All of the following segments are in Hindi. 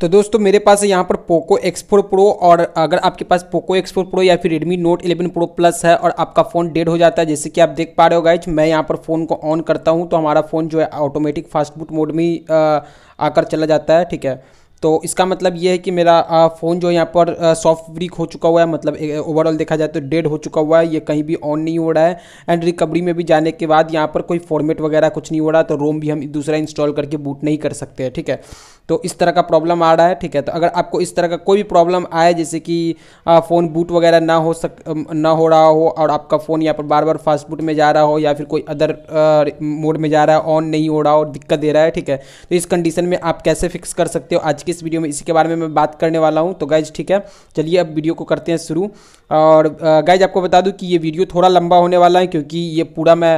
तो दोस्तों मेरे पास यहाँ पर पोको X4 Pro और अगर आपके पास पोको X4 Pro या फिर Redmi Note 11 Pro Plus है और आपका फ़ोन डेड हो जाता है जैसे कि आप देख पा रहे हो गाइज मैं यहाँ पर फ़ोन को ऑन करता हूँ तो हमारा फ़ोन जो है ऑटोमेटिक फास्ट बूट मोड में आकर चला जाता है ठीक है तो इसका मतलब ये है कि मेरा फ़ोन जो यहाँ पर सॉफ्ट ब्रिक हो चुका हुआ है मतलब ओवरऑल देखा जाए तो डेड हो चुका हुआ है ये कहीं भी ऑन नहीं हो रहा है एंड रिकवरी में भी जाने के बाद यहाँ पर कोई फॉर्मेट वगैरह कुछ नहीं हो रहा तो रोम भी हम दूसरा इंस्टॉल करके बूट नहीं कर सकते हैं ठीक है तो इस तरह का प्रॉब्लम आ रहा है ठीक है तो अगर आपको इस तरह का कोई भी प्रॉब्लम आए जैसे कि फ़ोन बूट वगैरह ना हो सक ना हो रहा हो और आपका फ़ोन यहाँ पर बार बार फास्ट बूट में जा रहा हो या फिर कोई अदर मोड में जा रहा है ऑन नहीं हो रहा हो दिक्कत दे रहा है ठीक है तो इस कंडीशन में आप कैसे फिक्स कर सकते हो आज की इस वीडियो में इसी के बारे में मैं बात करने वाला हूँ तो गाइज ठीक है चलिए अब वीडियो को करते हैं शुरू और गाइज आपको बता दूँ कि ये वीडियो थोड़ा लंबा होने वाला है क्योंकि ये पूरा मैं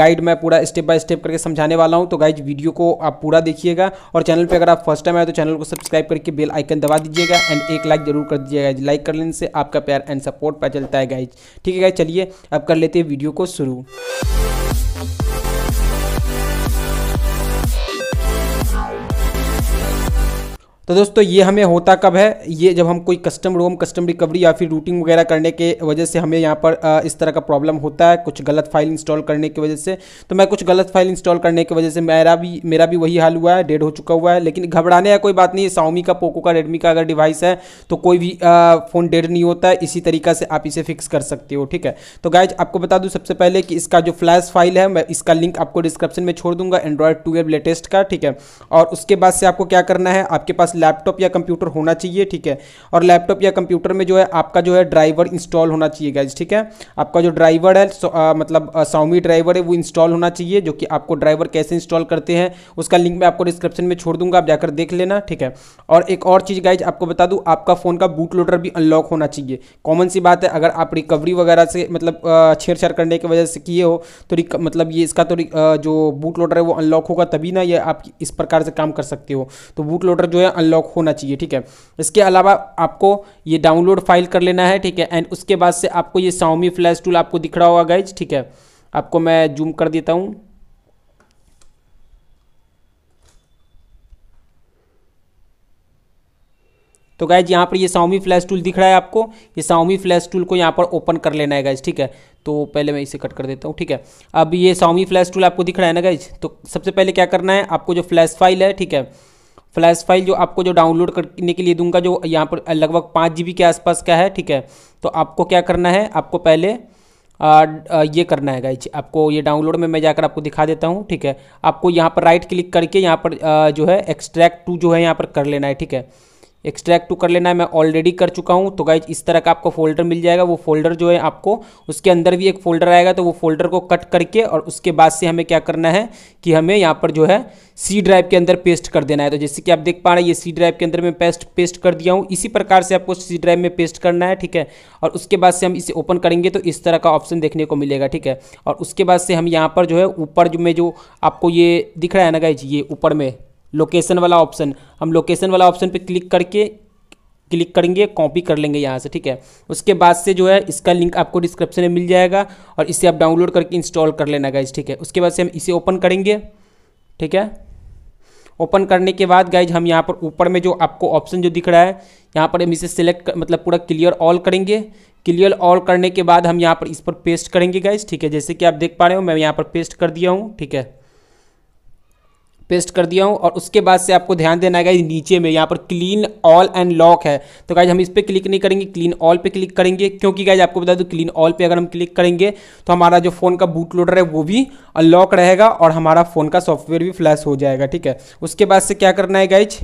गाइड मैं पूरा स्टेप बाय स्टेप करके समझाने वाला हूँ तो गाइज वीडियो को आप पूरा देखिएगा और चैनल पर अगर आप फर्स्ट टाइम आए तो चैनल को सब्सक्राइब करके बेल आइकन दबा दीजिएगा एंड एक लाइक जरूर कर दीजिएगा लाइक कर लेने से आपका प्यार एंड सपोर्ट पता चलता है गाइज ठीक है गाइज चलिए अब कर लेते हैं वीडियो को शुरू तो दोस्तों ये हमें होता कब है ये जब हम कोई कस्टम रोम कस्टम रिकवरी या फिर रूटिंग वगैरह करने के वजह से हमें यहाँ पर इस तरह का प्रॉब्लम होता है कुछ गलत फाइल इंस्टॉल करने की वजह से तो मैं कुछ गलत फाइल इंस्टॉल करने की वजह से मेरा भी मेरा भी वही हाल हुआ है डेड हो चुका हुआ है लेकिन घबराने का कोई बात नहीं है साउमी का पोको का रेडमी का अगर डिवाइस है तो कोई भी फ़ोन डेड नहीं होता है इसी तरीका से आप इसे फिक्स कर सकते हो ठीक है तो गायज आपको बता दूँ सबसे पहले कि इसका जो फ्लैश फाइल है मैं इसका लिंक आपको डिस्क्रिप्शन में छोड़ दूंगा एंड्रॉयड ट्वेल्व लेटेस्ट का ठीक है और उसके बाद से आपको क्या करना है आपके पास लैपटॉप या कंप्यूटर होना चाहिए ठीक है और लैपटॉप या कंप्यूटर में जो है आपका जो है ड्राइवर इंस्टॉल होना चाहिए गाइज ठीक है आपका जो ड्राइवर है आ, मतलब साउमी ड्राइवर है वो इंस्टॉल होना चाहिए जो कि आपको ड्राइवर कैसे इंस्टॉल करते हैं उसका लिंक मैं आपको डिस्क्रिप्शन में छोड़ दूंगा आप जाकर देख लेना ठीक है और एक और चीज़ गाइज आपको बता दूँ आपका फ़ोन का बूट लोडर भी अनलॉक होना चाहिए कॉमन सी बात है अगर आप रिकवरी वगैरह से मतलब छेड़छाड़ करने की वजह से किए हो तो मतलब ये इसका तो जो बूट लोडर है वो अनलॉक होगा तभी ना ये आप इस प्रकार से काम कर सकते हो तो बूट लोडर जो है अनलॉक होना चाहिए ठीक है इसके अलावा आपको ये डाउनलोड फाइल कर लेना है ठीक है एंड उसके बाद से आपको ये साउमी फ्लैश टूल आपको दिख रहा होगा गाइज ठीक है आपको मैं जूम कर देता हूँ तो गाइज यहाँ पर ये साउमी फ्लैश टूल दिख रहा है आपको ये साउमी फ्लैश टूल को यहाँ पर ओपन कर लेना है गाइज ठीक है तो पहले मैं इसे कट कर देता हूँ ठीक है अब ये साउमी फ्लैश टूल आपको दिख रहा है ना गाइज तो सबसे पहले क्या करना है आपको जो फ्लैश फाइल है ठीक है फ्लैश फाइल जो आपको जो डाउनलोड करने के लिए दूंगा जो यहाँ पर लगभग पाँच जी के आसपास का है ठीक है तो आपको क्या करना है आपको पहले आ, ये करना है गाइज आपको ये डाउनलोड में मैं जाकर आपको दिखा देता हूँ ठीक है आपको यहाँ पर राइट क्लिक करके यहाँ पर आ, जो है एक्सट्रैक्ट टू जो है यहाँ पर कर लेना है ठीक है एक्सट्रैक्ट टू तो कर लेना है मैं ऑलरेडी कर चुका हूँ तो गाइज इस तरह का आपको फोल्डर मिल जाएगा वो फोल्डर जो है आपको उसके अंदर भी एक फोल्डर आएगा तो वो फोल्डर को कट करके और उसके बाद से हमें क्या करना है कि हमें यहाँ पर जो है सी ड्राइव के अंदर पेस्ट कर देना है तो जैसे कि आप देख पा रहे हैं ये सी ड्राइव के अंदर मैं पेस्ट पेस्ट कर दिया हूँ इसी प्रकार से आपको सी ड्राइव में पेस्ट करना है ठीक है और उसके बाद से हम इसे ओपन करेंगे तो इस तरह का ऑप्शन देखने को मिलेगा ठीक है और उसके बाद से हम यहाँ पर जो है ऊपर में जो आपको ये दिख रहा है ना गाइज ये ऊपर में लोकेशन वाला ऑप्शन हम लोकेशन वाला ऑप्शन पे क्लिक करके क्लिक करेंगे कॉपी कर लेंगे यहाँ से ठीक है उसके बाद से जो है इसका लिंक आपको डिस्क्रिप्शन में मिल जाएगा और इसे आप डाउनलोड करके इंस्टॉल कर लेना गाइज ठीक है उसके बाद से हम इसे ओपन करेंगे ठीक है ओपन करने के बाद गाइज हम यहाँ पर ऊपर में जो आपको ऑप्शन जो दिख रहा है यहाँ पर हम इसे सिलेक्ट मतलब पूरा क्लियर ऑल करेंगे क्लियर ऑल करने के बाद हम यहाँ पर इस पर पेस्ट करेंगे गाइज ठीक है जैसे कि आप देख पा रहे हो मैं यहाँ पर पेस्ट कर दिया हूँ ठीक है पेस्ट कर दिया हूँ और उसके बाद से आपको ध्यान देना है गाइज नीचे में यहाँ पर क्लीन ऑल एंड लॉक है तो गाइज हम इस पर क्लिक नहीं करेंगे क्लीन ऑल पे क्लिक करेंगे क्योंकि गाइज आपको बता दूँ क्लीन ऑल पे अगर हम क्लिक करेंगे तो हमारा जो फ़ोन का बूट लोडर है वो भी अनलॉक रहेगा और हमारा फ़ोन का सॉफ्टवेयर भी फ्लैश हो जाएगा ठीक है उसके बाद से क्या करना है गाइज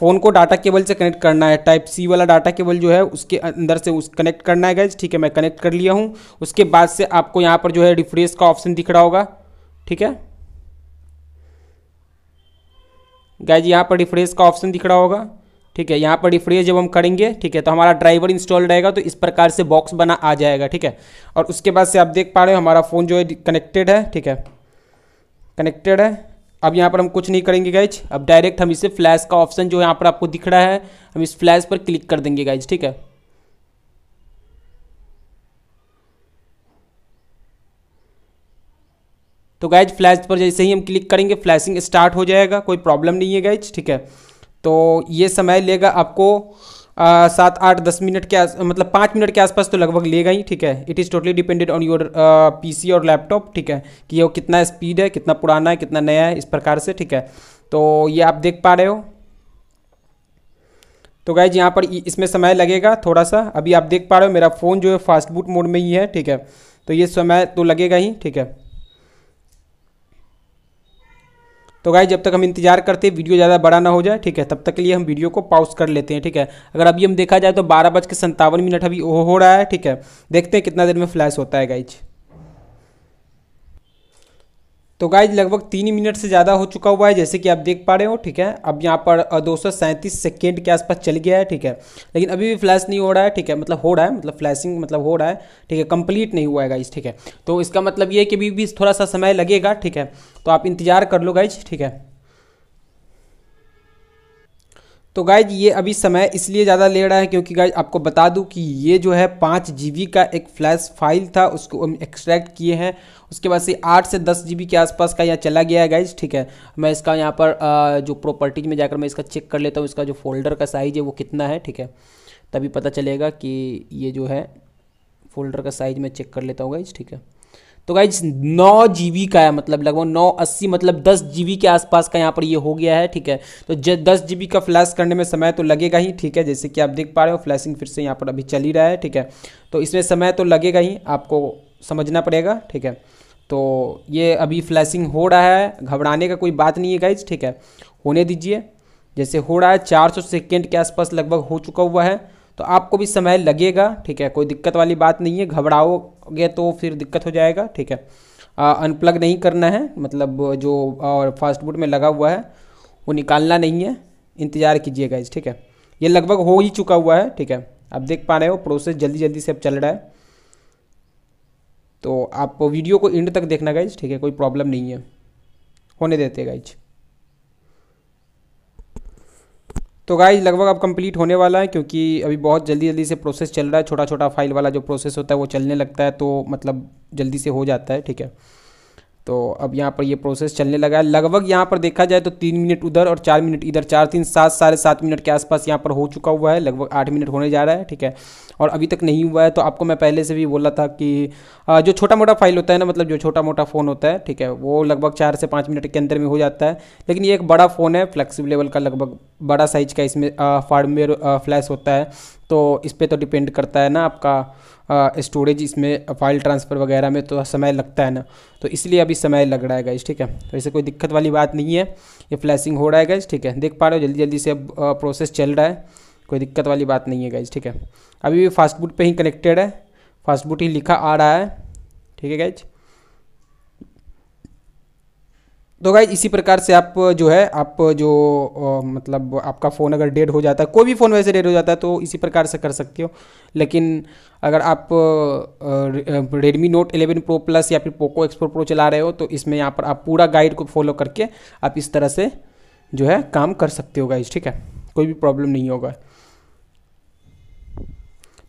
फ़ोन को डाटा केबल से कनेक्ट करना है टाइप सी वाला डाटा केबल जो है उसके अंदर से उस कनेक्ट करना है गाइज ठीक है मैं कनेक्ट कर लिया हूँ उसके बाद से आपको यहाँ पर जो है रिफ्रेश का ऑप्शन दिख रहा होगा ठीक है गाइज यहाँ पर रिफ्रेश का ऑप्शन दिख रहा होगा ठीक है यहाँ पर रिफ्रेश जब हम करेंगे ठीक है तो हमारा ड्राइवर इंस्टॉल रहेगा तो इस प्रकार से बॉक्स बना आ जाएगा ठीक है और उसके बाद से आप देख पा रहे हो हमारा फ़ोन जो है कनेक्टेड है ठीक है कनेक्टेड है अब यहाँ पर हम कुछ नहीं करेंगे गाइज अब डायरेक्ट हम इसे फ्लैश का ऑप्शन जो यहाँ पर आपको दिख रहा है हम इस फ्लैश पर क्लिक कर देंगे गाइज ठीक है तो गैज फ्लैश पर जैसे ही हम क्लिक करेंगे फ्लैशिंग स्टार्ट हो जाएगा कोई प्रॉब्लम नहीं है गैज ठीक है तो ये समय लेगा आपको सात आठ दस मिनट के आस मतलब पाँच मिनट के आसपास तो लगभग लेगा ही ठीक है it is totally depended on your PC और लैपटॉप ठीक है कि ये कितना स्पीड है कितना पुराना है कितना नया है इस प्रकार से ठीक है तो ये आप देख पा रहे हो तो गाइज यहाँ पर इसमें समय लगेगा थोड़ा सा अभी आप देख पा रहे हो मेरा फ़ोन जो है फास्ट बूट मोड में ही है ठीक है तो ये समय तो लगेगा ही ठीक है तो गाय जब तक हम इंतजार करते हैं वीडियो ज़्यादा बड़ा ना हो जाए ठीक है तब तक के लिए हम वीडियो को पॉज कर लेते हैं ठीक है अगर अभी हम देखा जाए तो बारह बज के संतावन मिनट अभी हो रहा है ठीक है देखते हैं कितना देर में फ्लैश होता है गाइज तो गाइज लगभग तीन मिनट से ज़्यादा हो चुका हुआ है जैसे कि आप देख पा रहे हो ठीक है अब यहाँ पर दो सौ सैंतीस सेकेंड के आसपास चल गया है ठीक है लेकिन अभी भी फ्लैश नहीं हो रहा है ठीक है मतलब हो रहा है मतलब फ्लैशिंग मतलब हो रहा है ठीक है कंप्लीट नहीं हुआ है गाइज ठीक है तो इसका मतलब ये है कि अभी भी थोड़ा सा समय लगेगा ठीक है तो आप इंतजार कर लो गाइज ठीक है तो गाइज ये अभी समय इसलिए ज़्यादा ले रहा है क्योंकि गाइज आपको बता दूं कि ये जो है पाँच जी का एक फ्लैश फाइल था उसको हम एक्सट्रैक्ट किए हैं उसके बाद से आठ से दस जी के आसपास का यहाँ चला गया है गाइज ठीक है मैं इसका यहाँ पर जो प्रॉपर्टीज में जाकर मैं इसका चेक कर लेता हूँ इसका जो फोल्डर का साइज़ है वो कितना है ठीक है तभी पता चलेगा कि ये जो है फोल्डर का साइज़ मैं चेक कर लेता हूँ गाइज ठीक है तो गाइज नौ जी का है मतलब लगभग नौ अस्सी मतलब दस जी के आसपास का यहाँ पर ये हो गया है ठीक है तो दस जी का फ्लैश करने में समय तो लगेगा ही ठीक है जैसे कि आप देख पा रहे हो फ्लैशिंग फिर से यहाँ पर अभी चल ही रहा है ठीक है तो इसमें समय तो लगेगा ही आपको समझना पड़ेगा ठीक है तो ये अभी फ्लैशिंग हो रहा है घबराने का कोई बात नहीं है गाइज ठीक है होने दीजिए जैसे हो रहा है चार सेकेंड के आसपास लगभग हो चुका हुआ है तो आपको भी समय लगेगा ठीक है कोई दिक्कत वाली बात नहीं है घबराओगे तो फिर दिक्कत हो जाएगा ठीक है अनप्लग नहीं करना है मतलब जो और फास्ट बूट में लगा हुआ है वो निकालना नहीं है इंतज़ार कीजिएगा इस ठीक है ये लगभग हो ही चुका हुआ है ठीक है आप देख पा रहे हो प्रोसेस जल्दी जल्दी से अब चल रहा है तो आप वीडियो को एंड तक देखना गाइज ठीक है कोई प्रॉब्लम नहीं है होने देते गाइज तो गाइज लगभग अब कंप्लीट होने वाला है क्योंकि अभी बहुत जल्दी जल्दी से प्रोसेस चल रहा है छोटा छोटा फाइल वाला जो प्रोसेस होता है वो चलने लगता है तो मतलब जल्दी से हो जाता है ठीक है तो अब यहाँ पर ये प्रोसेस चलने लगा है लगभग यहाँ पर देखा जाए तो तीन मिनट उधर और चार मिनट इधर चार तीन सात साढ़े सात मिनट के आसपास यहाँ पर हो चुका हुआ है लगभग आठ मिनट होने जा रहा है ठीक है और अभी तक नहीं हुआ है तो आपको मैं पहले से भी बोला था कि जो छोटा मोटा फाइल होता है ना मतलब जो छोटा मोटा फ़ोन होता है ठीक है वो लगभग चार से पाँच मिनट के अंदर में हो जाता है लेकिन ये एक बड़ा फ़ोन है लेवल का लगभग बड़ा साइज का इसमें फार्मवेयर फ्लैश होता है तो इस पर तो डिपेंड करता है ना आपका स्टोरेज इसमें फाइल ट्रांसफ़र वगैरह में तो समय लगता है ना तो इसलिए अभी समय लग रहा है गाइज ठीक है तो ऐसे कोई दिक्कत वाली बात नहीं है ये फ्लैशिंग हो रहा है गाइज ठीक है देख पा रहे हो जल्दी जल्दी से अब प्रोसेस चल रहा है कोई दिक्कत वाली बात नहीं है गाइज ठीक है अभी भी फास्टबूट पर ही कनेक्टेड है फास्टबूट ही लिखा आ रहा है ठीक है गाइज तो गाइज इसी प्रकार से आप जो है आप जो आ, मतलब आपका फ़ोन अगर डेड हो जाता है कोई भी फ़ोन वैसे डेड हो जाता है तो इसी प्रकार से कर सकते हो लेकिन अगर आप रेडमी नोट 11 प्रो प्लस या फिर पोको एक्सप्रो प्रो चला रहे हो तो इसमें यहाँ पर आप पूरा गाइड को फॉलो करके आप इस तरह से जो है काम कर सकते हो गाइज ठीक है कोई भी प्रॉब्लम नहीं होगा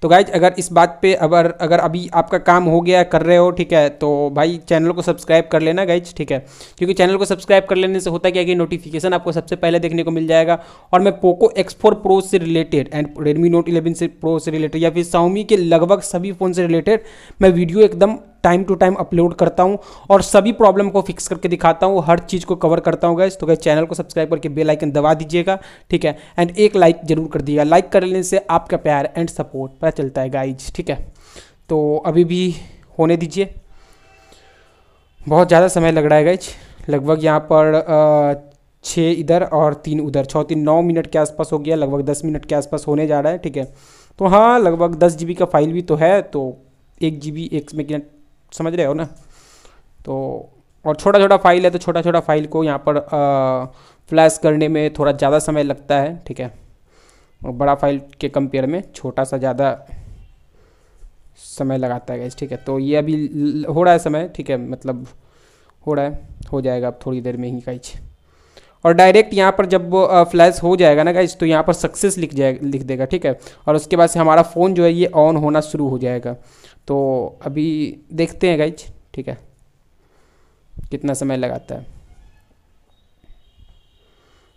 तो गाइज अगर इस बात पे अगर अगर अभी आपका काम हो गया कर रहे हो ठीक है तो भाई चैनल को सब्सक्राइब कर लेना गाइज ठीक है क्योंकि चैनल को सब्सक्राइब कर लेने से होता क्या कि नोटिफिकेशन आपको सबसे पहले देखने को मिल जाएगा और मैं पोको एक्स फोर प्रो से related and Redmi Note eleven से प्रो से रिलेटेड या फिर साउमी के लगभग सभी फ़ोन से रिलेटेड मैं वीडियो एकदम टाइम टू टाइम अपलोड करता हूँ और सभी प्रॉब्लम को फिक्स करके दिखाता हूँ हर चीज़ को कवर करता हूँ गैस तो गैस चैनल को सब्सक्राइब करके बेल आइकन दबा दीजिएगा ठीक है एंड एक लाइक जरूर कर दीजिएगा लाइक कर लेने से आपका प्यार एंड सपोर्ट पता चलता है गाइज ठीक है तो अभी भी होने दीजिए बहुत ज़्यादा समय लग रहा है गाइज लगभग यहाँ पर छः इधर और तीन उधर छः तीन नौ मिनट के आसपास हो गया लगभग दस मिनट के आसपास होने जा रहा है ठीक है तो हाँ लगभग दस जी का फाइल भी तो है तो एक जी बी एक मिनट समझ रहे हो ना तो और छोटा छोटा फाइल है तो छोटा छोटा फाइल को यहाँ पर फ्लैश करने में थोड़ा ज़्यादा समय लगता है ठीक है और बड़ा फाइल के कंपेयर में छोटा सा ज़्यादा समय लगाता है गैस ठीक है तो ये अभी हो रहा है समय ठीक है मतलब हो रहा है हो जाएगा अब थोड़ी देर में ही गाइज और डायरेक्ट यहाँ पर जब फ्लैश हो जाएगा ना गाइज तो यहाँ पर सक्सेस लिख जाए लिख देगा ठीक है और उसके बाद से हमारा फ़ोन जो है ये ऑन होना शुरू हो जाएगा तो अभी देखते हैं गाइज ठीक है कितना समय लगाता है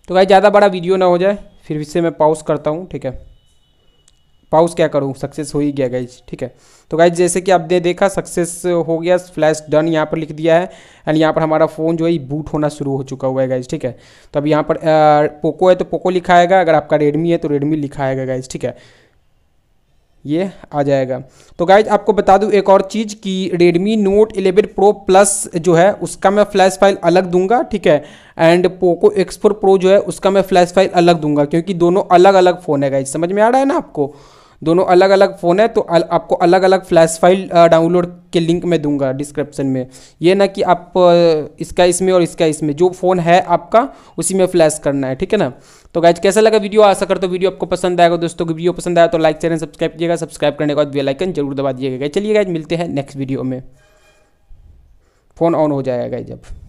तो गाइज ज़्यादा बड़ा वीडियो ना हो जाए फिर इससे मैं पाउस करता हूँ ठीक है पाउस क्या करूँ सक्सेस हो ही गया गाइज ठीक है तो गाइज जैसे कि आपने देखा सक्सेस हो गया फ्लैश डन यहाँ पर लिख दिया है एंड यहाँ पर हमारा फ़ोन जो है बूट होना शुरू हो चुका हुआ है गाइज ठीक है तो अब यहाँ पर आ, पोको है तो पोको लिखाएगा अगर आपका रेडमी है तो रेडमी लिखाएगा गाइज ठीक है ये आ जाएगा तो गाइज आपको बता दूं एक और चीज़ कि Redmi Note 11 Pro Plus जो है उसका मैं फ्लैश फाइल अलग दूंगा ठीक है एंड Poco X4 Pro जो है उसका मैं फ्लैश फाइल अलग दूंगा क्योंकि दोनों अलग अलग फ़ोन है गाइज समझ में आ रहा है ना आपको दोनों अलग अलग फ़ोन है तो अल, आपको अलग अलग फ्लैश फाइल डाउनलोड के लिंक में दूंगा डिस्क्रिप्शन में ये ना कि आप इसका इसमें और इसका इसमें जो फ़ोन है आपका उसी में फ्लैश करना है ठीक है ना तो गाइज कैसा लगा वीडियो आशा कर तो वीडियो आपको पसंद आएगा दोस्तों वीडियो पसंद आया तो लाइक चैनल सब्सक्राइब कीजिएगा सब्सक्राइब करने के बाद वेलाइकन जरूर दबा दिएगा चलिए गाइज मिलते हैं नेक्स्ट वीडियो में फ़ोन ऑन हो जाएगा गाइज